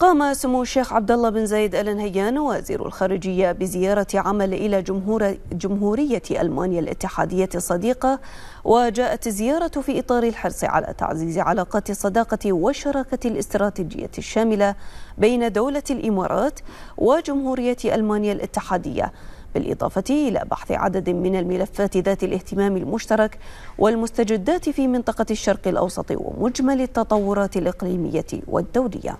قام سمو الشيخ عبد الله بن زايد ال نهيان وزير الخارجيه بزياره عمل الى جمهور جمهوريه المانيا الاتحاديه الصديقه وجاءت الزياره في اطار الحرص على تعزيز علاقات الصداقه والشراكه الاستراتيجيه الشامله بين دوله الامارات وجمهوريه المانيا الاتحاديه بالإضافة إلى بحث عدد من الملفات ذات الاهتمام المشترك والمستجدات في منطقة الشرق الأوسط ومجمل التطورات الإقليمية والدولية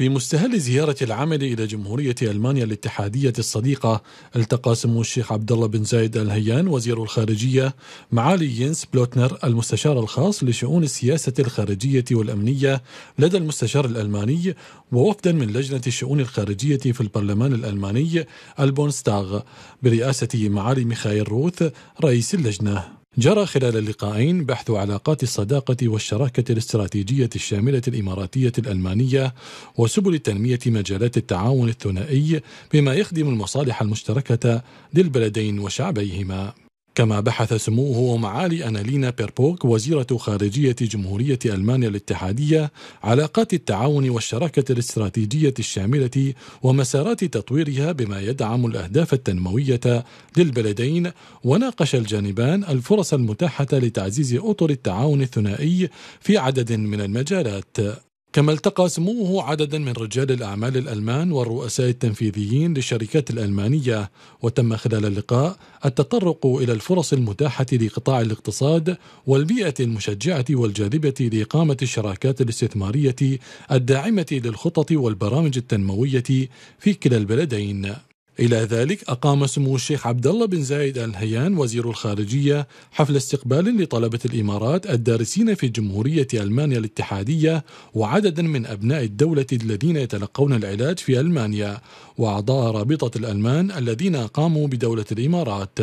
في مستهل زيارة العمل إلى جمهورية ألمانيا الاتحادية الصديقة التقى سمو الشيخ عبد الله بن زايد الهيان وزير الخارجية معالي ينس بلوتنر المستشار الخاص لشؤون السياسة الخارجية والأمنية لدى المستشار الألماني ووفدا من لجنة الشؤون الخارجية في البرلمان الألماني البونستاغ برئاسة معالي ميخائيل روث رئيس اللجنة جرى خلال اللقاءين بحث علاقات الصداقة والشراكة الاستراتيجية الشاملة الإماراتية الألمانية وسبل تنمية مجالات التعاون الثنائي بما يخدم المصالح المشتركة للبلدين وشعبيهما كما بحث سموه معالي أنالينا بيربوك وزيرة خارجية جمهورية ألمانيا الاتحادية علاقات التعاون والشراكة الاستراتيجية الشاملة ومسارات تطويرها بما يدعم الأهداف التنموية للبلدين وناقش الجانبان الفرص المتاحة لتعزيز أطر التعاون الثنائي في عدد من المجالات كما التقى سموه عددا من رجال الأعمال الألمان والرؤساء التنفيذيين للشركات الألمانية وتم خلال اللقاء التطرق إلى الفرص المتاحة لقطاع الاقتصاد والبيئة المشجعة والجاذبة لإقامة الشراكات الاستثمارية الداعمة للخطط والبرامج التنموية في كلا البلدين إلى ذلك أقام سمو الشيخ عبد الله بن زايد آل نهيان وزير الخارجية حفل استقبال لطلبة الإمارات الدارسين في جمهورية ألمانيا الاتحادية وعددا من أبناء الدولة الذين يتلقون العلاج في ألمانيا وأعضاء رابطة الألمان الذين قاموا بدولة الإمارات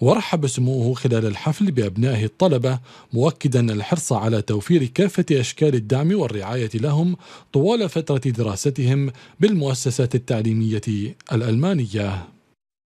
ورحب سموه خلال الحفل بأبنائه الطلبة مؤكدا الحرص على توفير كافة أشكال الدعم والرعاية لهم طوال فترة دراستهم بالمؤسسات التعليمية الألمانية